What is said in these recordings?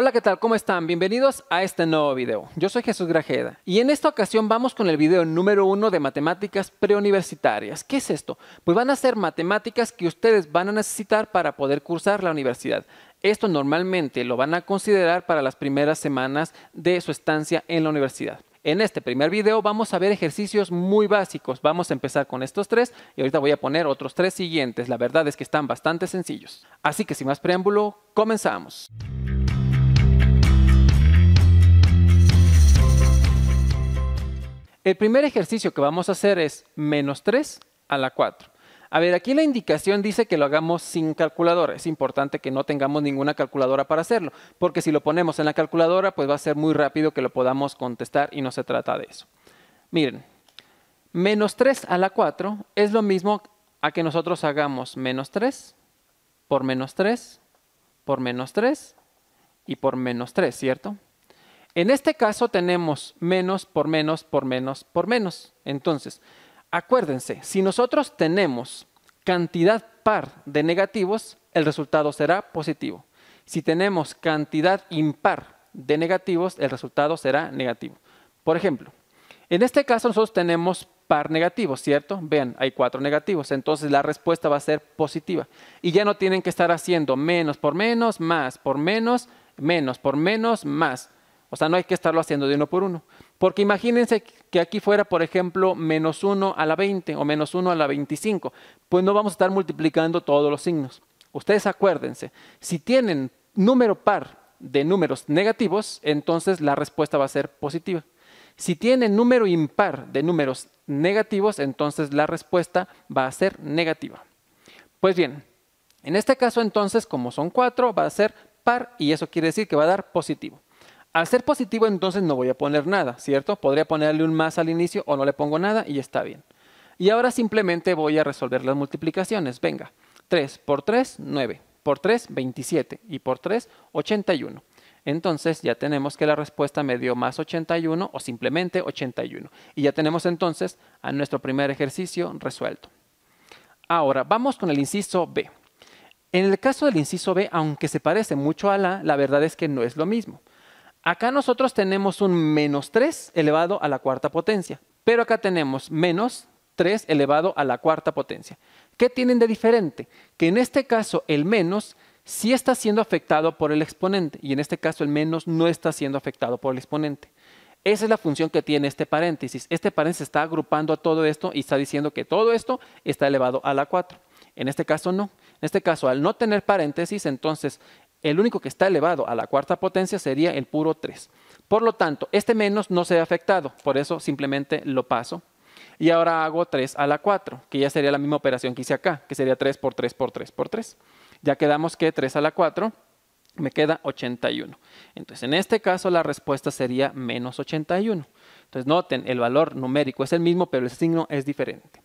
Hola, ¿qué tal? ¿Cómo están? Bienvenidos a este nuevo video. Yo soy Jesús Grajeda y en esta ocasión vamos con el video número uno de matemáticas preuniversitarias. ¿Qué es esto? Pues van a ser matemáticas que ustedes van a necesitar para poder cursar la universidad. Esto normalmente lo van a considerar para las primeras semanas de su estancia en la universidad. En este primer video vamos a ver ejercicios muy básicos. Vamos a empezar con estos tres y ahorita voy a poner otros tres siguientes. La verdad es que están bastante sencillos. Así que sin más preámbulo, comenzamos. El primer ejercicio que vamos a hacer es menos 3 a la 4. A ver, aquí la indicación dice que lo hagamos sin calculadora. Es importante que no tengamos ninguna calculadora para hacerlo, porque si lo ponemos en la calculadora, pues va a ser muy rápido que lo podamos contestar y no se trata de eso. Miren, menos 3 a la 4 es lo mismo a que nosotros hagamos menos 3 por menos 3 por menos 3 y por menos 3, ¿cierto? En este caso tenemos menos por menos por menos por menos. Entonces, acuérdense, si nosotros tenemos cantidad par de negativos, el resultado será positivo. Si tenemos cantidad impar de negativos, el resultado será negativo. Por ejemplo, en este caso nosotros tenemos par negativos, ¿cierto? Vean, hay cuatro negativos, entonces la respuesta va a ser positiva. Y ya no tienen que estar haciendo menos por menos, más por menos, menos por menos, más. O sea, no hay que estarlo haciendo de uno por uno. Porque imagínense que aquí fuera, por ejemplo, menos 1 a la 20 o menos 1 a la 25. Pues no vamos a estar multiplicando todos los signos. Ustedes acuérdense, si tienen número par de números negativos, entonces la respuesta va a ser positiva. Si tienen número impar de números negativos, entonces la respuesta va a ser negativa. Pues bien, en este caso entonces, como son 4, va a ser par y eso quiere decir que va a dar positivo. Al ser positivo entonces no voy a poner nada, ¿cierto? Podría ponerle un más al inicio o no le pongo nada y está bien. Y ahora simplemente voy a resolver las multiplicaciones. Venga, 3 por 3, 9. Por 3, 27. Y por 3, 81. Entonces ya tenemos que la respuesta me dio más 81 o simplemente 81. Y ya tenemos entonces a nuestro primer ejercicio resuelto. Ahora, vamos con el inciso B. En el caso del inciso B, aunque se parece mucho a la, la verdad es que no es lo mismo. Acá nosotros tenemos un menos 3 elevado a la cuarta potencia, pero acá tenemos menos 3 elevado a la cuarta potencia. ¿Qué tienen de diferente? Que en este caso el menos sí está siendo afectado por el exponente y en este caso el menos no está siendo afectado por el exponente. Esa es la función que tiene este paréntesis. Este paréntesis está agrupando a todo esto y está diciendo que todo esto está elevado a la 4. En este caso no. En este caso, al no tener paréntesis, entonces el único que está elevado a la cuarta potencia sería el puro 3. Por lo tanto, este menos no se ha afectado, por eso simplemente lo paso. Y ahora hago 3 a la 4, que ya sería la misma operación que hice acá, que sería 3 por 3 por 3 por 3. Ya quedamos que 3 a la 4 me queda 81. Entonces, en este caso la respuesta sería menos 81. Entonces, noten, el valor numérico es el mismo, pero el signo es diferente.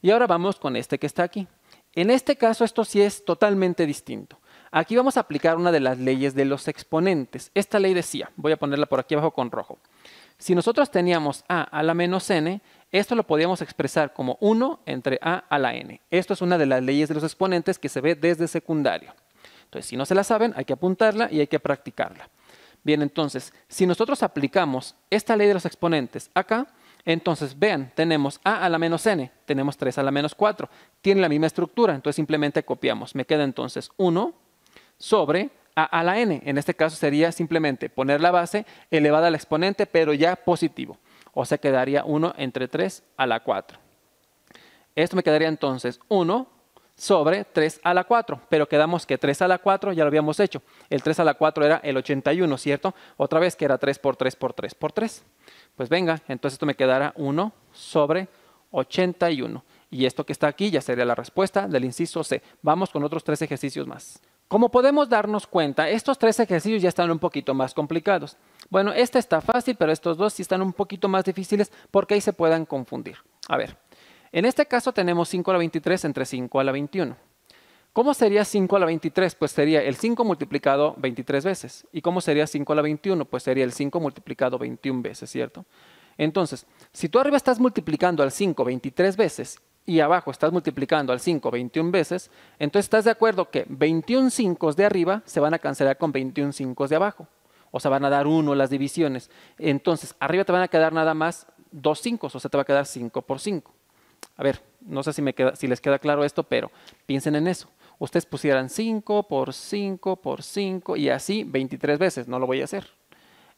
Y ahora vamos con este que está aquí. En este caso, esto sí es totalmente distinto. Aquí vamos a aplicar una de las leyes de los exponentes. Esta ley decía, voy a ponerla por aquí abajo con rojo. Si nosotros teníamos a a la menos n, esto lo podíamos expresar como 1 entre a a la n. Esto es una de las leyes de los exponentes que se ve desde secundario. Entonces, si no se la saben, hay que apuntarla y hay que practicarla. Bien, entonces, si nosotros aplicamos esta ley de los exponentes acá, entonces, vean, tenemos a a la menos n, tenemos 3 a la menos 4. Tiene la misma estructura, entonces simplemente copiamos. Me queda entonces 1 sobre a, a la n. En este caso sería simplemente poner la base elevada al exponente, pero ya positivo. O sea, quedaría 1 entre 3 a la 4. Esto me quedaría entonces 1 sobre 3 a la 4, pero quedamos que 3 a la 4 ya lo habíamos hecho. El 3 a la 4 era el 81, ¿cierto? Otra vez que era 3 por 3 por 3 por 3. Pues venga, entonces esto me quedará 1 sobre 81. Y esto que está aquí ya sería la respuesta del inciso C. Vamos con otros tres ejercicios más. Como podemos darnos cuenta, estos tres ejercicios ya están un poquito más complicados. Bueno, este está fácil, pero estos dos sí están un poquito más difíciles porque ahí se puedan confundir. A ver, en este caso tenemos 5 a la 23 entre 5 a la 21. ¿Cómo sería 5 a la 23? Pues sería el 5 multiplicado 23 veces. ¿Y cómo sería 5 a la 21? Pues sería el 5 multiplicado 21 veces, ¿cierto? Entonces, si tú arriba estás multiplicando al 5 23 veces y abajo estás multiplicando al 5 21 veces, entonces estás de acuerdo que 21 5 de arriba se van a cancelar con 21 5 de abajo. O sea, van a dar 1 las divisiones. Entonces, arriba te van a quedar nada más 2 5, o sea, te va a quedar 5 por 5. A ver, no sé si, me si les queda claro esto, pero piensen en eso. Ustedes pusieran 5 por 5 por 5 y así 23 veces, no lo voy a hacer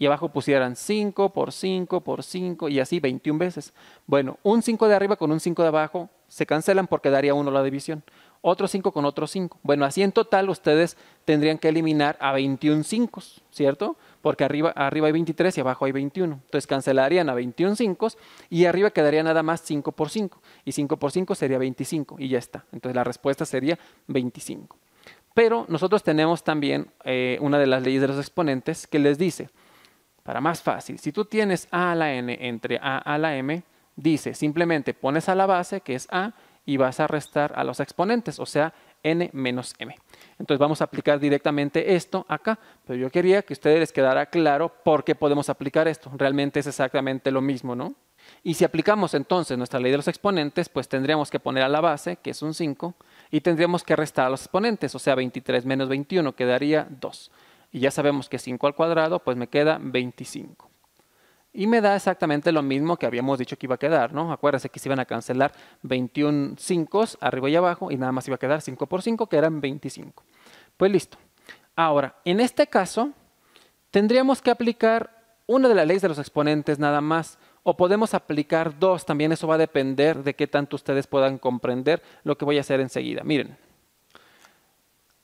y abajo pusieran 5 por 5 por 5 y así 21 veces. Bueno, un 5 de arriba con un 5 de abajo se cancelan porque daría 1 la división. Otro 5 con otro 5. Bueno, así en total ustedes tendrían que eliminar a 21 5, ¿cierto? Porque arriba, arriba hay 23 y abajo hay 21. Entonces cancelarían a 21 5 y arriba quedaría nada más 5 por 5. Y 5 por 5 sería 25 y ya está. Entonces la respuesta sería 25. Pero nosotros tenemos también eh, una de las leyes de los exponentes que les dice, para más fácil, si tú tienes a a la n entre a a la m, dice simplemente pones a la base, que es a, y vas a restar a los exponentes, o sea, n menos m. Entonces vamos a aplicar directamente esto acá, pero yo quería que a ustedes les quedara claro por qué podemos aplicar esto. Realmente es exactamente lo mismo, ¿no? Y si aplicamos entonces nuestra ley de los exponentes, pues tendríamos que poner a la base, que es un 5, y tendríamos que restar a los exponentes, o sea, 23 menos 21 quedaría 2 y ya sabemos que 5 al cuadrado, pues me queda 25. Y me da exactamente lo mismo que habíamos dicho que iba a quedar, ¿no? Acuérdense que se iban a cancelar 21 5 arriba y abajo y nada más iba a quedar 5 por 5, que eran 25. Pues listo. Ahora, en este caso, tendríamos que aplicar una de las leyes de los exponentes nada más, o podemos aplicar dos, también eso va a depender de qué tanto ustedes puedan comprender lo que voy a hacer enseguida. Miren,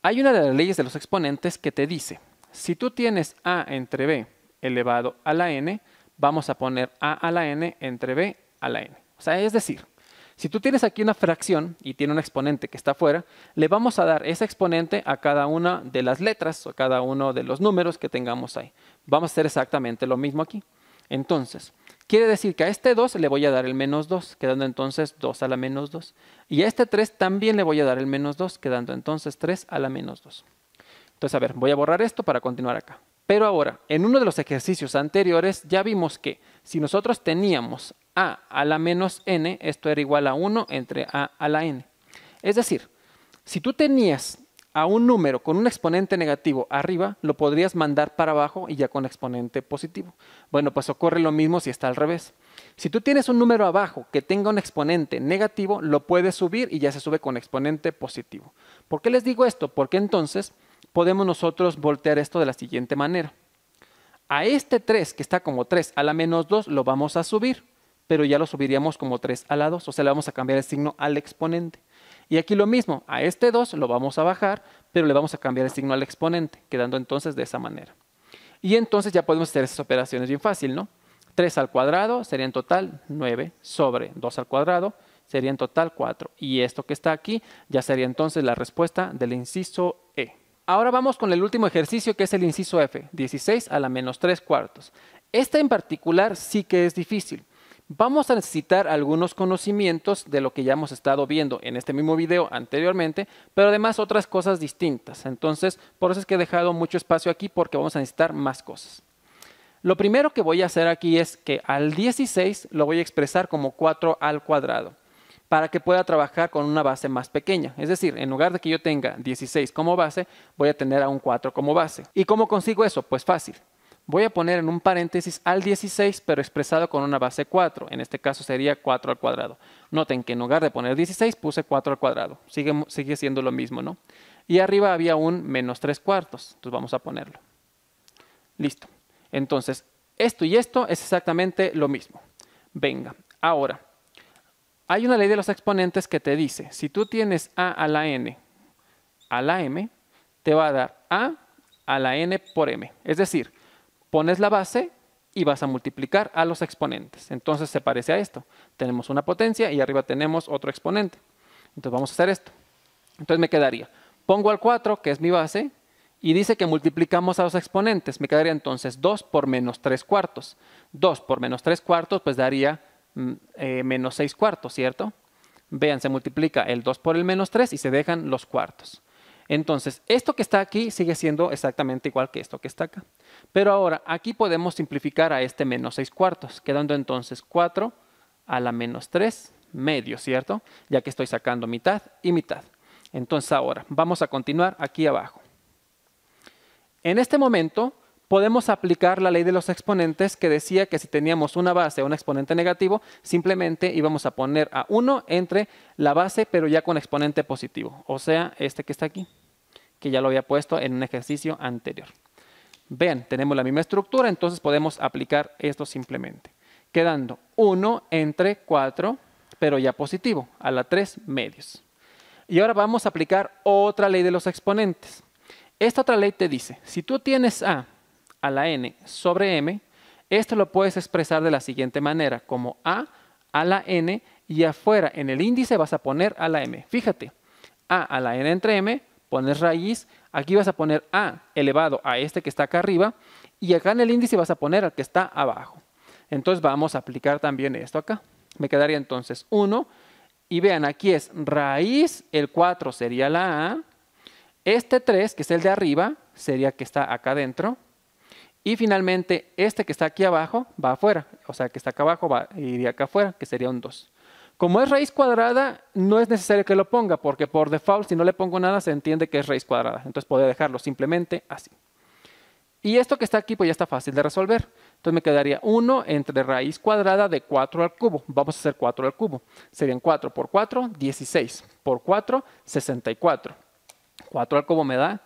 hay una de las leyes de los exponentes que te dice si tú tienes a entre b elevado a la n, vamos a poner a a la n entre b a la n. O sea, es decir, si tú tienes aquí una fracción y tiene un exponente que está fuera, le vamos a dar ese exponente a cada una de las letras o cada uno de los números que tengamos ahí. Vamos a hacer exactamente lo mismo aquí. Entonces, quiere decir que a este 2 le voy a dar el menos 2, quedando entonces 2 a la menos 2. Y a este 3 también le voy a dar el menos 2, quedando entonces 3 a la menos 2. Entonces, a ver, voy a borrar esto para continuar acá. Pero ahora, en uno de los ejercicios anteriores ya vimos que si nosotros teníamos a a la menos n, esto era igual a 1 entre a a la n. Es decir, si tú tenías a un número con un exponente negativo arriba, lo podrías mandar para abajo y ya con exponente positivo. Bueno, pues ocurre lo mismo si está al revés. Si tú tienes un número abajo que tenga un exponente negativo, lo puedes subir y ya se sube con exponente positivo. ¿Por qué les digo esto? Porque entonces podemos nosotros voltear esto de la siguiente manera. A este 3, que está como 3 a la menos 2, lo vamos a subir, pero ya lo subiríamos como 3 a la 2, o sea, le vamos a cambiar el signo al exponente. Y aquí lo mismo, a este 2 lo vamos a bajar, pero le vamos a cambiar el signo al exponente, quedando entonces de esa manera. Y entonces ya podemos hacer esas operaciones bien fácil, ¿no? 3 al cuadrado sería en total 9 sobre 2 al cuadrado, sería en total 4. Y esto que está aquí ya sería entonces la respuesta del inciso E. Ahora vamos con el último ejercicio que es el inciso F, 16 a la menos 3 cuartos. Esta en particular sí que es difícil. Vamos a necesitar algunos conocimientos de lo que ya hemos estado viendo en este mismo video anteriormente, pero además otras cosas distintas. Entonces, por eso es que he dejado mucho espacio aquí porque vamos a necesitar más cosas. Lo primero que voy a hacer aquí es que al 16 lo voy a expresar como 4 al cuadrado para que pueda trabajar con una base más pequeña. Es decir, en lugar de que yo tenga 16 como base, voy a tener a un 4 como base. ¿Y cómo consigo eso? Pues fácil. Voy a poner en un paréntesis al 16, pero expresado con una base 4. En este caso sería 4 al cuadrado. Noten que en lugar de poner 16, puse 4 al cuadrado. Sigue, sigue siendo lo mismo, ¿no? Y arriba había un menos 3 cuartos. Entonces vamos a ponerlo. Listo. Entonces, esto y esto es exactamente lo mismo. Venga, ahora, hay una ley de los exponentes que te dice, si tú tienes a a la n a la m, te va a dar a a la n por m. Es decir, pones la base y vas a multiplicar a los exponentes. Entonces se parece a esto. Tenemos una potencia y arriba tenemos otro exponente. Entonces vamos a hacer esto. Entonces me quedaría, pongo al 4, que es mi base, y dice que multiplicamos a los exponentes. Me quedaría entonces 2 por menos 3 cuartos. 2 por menos 3 cuartos pues daría Mm, eh, menos 6 cuartos, ¿cierto? Vean, se multiplica el 2 por el menos 3 y se dejan los cuartos. Entonces, esto que está aquí sigue siendo exactamente igual que esto que está acá. Pero ahora, aquí podemos simplificar a este menos 6 cuartos, quedando entonces 4 a la menos 3 medio, ¿cierto? Ya que estoy sacando mitad y mitad. Entonces ahora, vamos a continuar aquí abajo. En este momento, podemos aplicar la ley de los exponentes que decía que si teníamos una base o un exponente negativo, simplemente íbamos a poner a 1 entre la base pero ya con exponente positivo, o sea, este que está aquí, que ya lo había puesto en un ejercicio anterior. Ven, tenemos la misma estructura, entonces podemos aplicar esto simplemente, quedando 1 entre 4, pero ya positivo, a la 3 medios. Y ahora vamos a aplicar otra ley de los exponentes. Esta otra ley te dice, si tú tienes A a la n sobre m, esto lo puedes expresar de la siguiente manera, como a a la n y afuera en el índice vas a poner a la m. Fíjate, a a la n entre m, pones raíz, aquí vas a poner a elevado a este que está acá arriba y acá en el índice vas a poner al que está abajo. Entonces vamos a aplicar también esto acá. Me quedaría entonces 1 y vean, aquí es raíz, el 4 sería la a, este 3, que es el de arriba, sería que está acá adentro, y finalmente, este que está aquí abajo va afuera, o sea, que está acá abajo va, iría acá afuera, que sería un 2. Como es raíz cuadrada, no es necesario que lo ponga, porque por default, si no le pongo nada, se entiende que es raíz cuadrada. Entonces, podría dejarlo simplemente así. Y esto que está aquí, pues ya está fácil de resolver. Entonces, me quedaría 1 entre raíz cuadrada de 4 al cubo. Vamos a hacer 4 al cubo. Serían 4 por 4, 16. Por 4, 64. 4 al cubo me da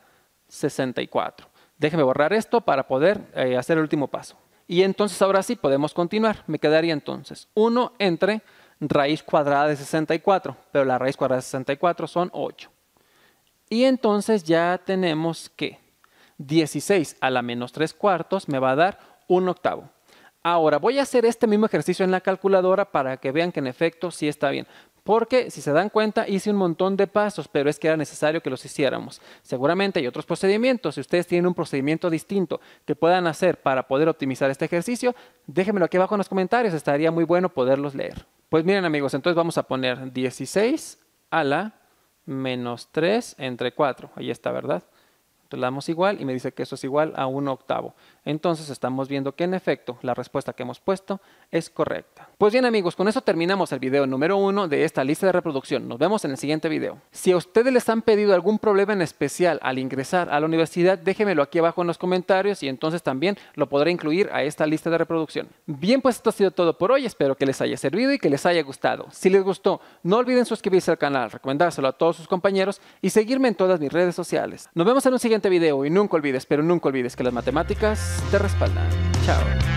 64 déjeme borrar esto para poder eh, hacer el último paso. Y entonces ahora sí podemos continuar. Me quedaría entonces 1 entre raíz cuadrada de 64, pero la raíz cuadrada de 64 son 8. Y entonces ya tenemos que 16 a la menos 3 cuartos me va a dar un octavo. Ahora voy a hacer este mismo ejercicio en la calculadora para que vean que en efecto sí está bien. Porque si se dan cuenta, hice un montón de pasos, pero es que era necesario que los hiciéramos. Seguramente hay otros procedimientos. Si ustedes tienen un procedimiento distinto que puedan hacer para poder optimizar este ejercicio, déjenmelo aquí abajo en los comentarios. Estaría muy bueno poderlos leer. Pues miren amigos, entonces vamos a poner 16 a la menos 3 entre 4. Ahí está, ¿verdad? Entonces le damos igual y me dice que eso es igual a 1 octavo entonces estamos viendo que en efecto la respuesta que hemos puesto es correcta. Pues bien amigos, con eso terminamos el video número uno de esta lista de reproducción. Nos vemos en el siguiente video. Si a ustedes les han pedido algún problema en especial al ingresar a la universidad, déjenmelo aquí abajo en los comentarios y entonces también lo podré incluir a esta lista de reproducción. Bien, pues esto ha sido todo por hoy. Espero que les haya servido y que les haya gustado. Si les gustó, no olviden suscribirse al canal, recomendárselo a todos sus compañeros y seguirme en todas mis redes sociales. Nos vemos en un siguiente video y nunca olvides, pero nunca olvides que las matemáticas te respaldan. Chao.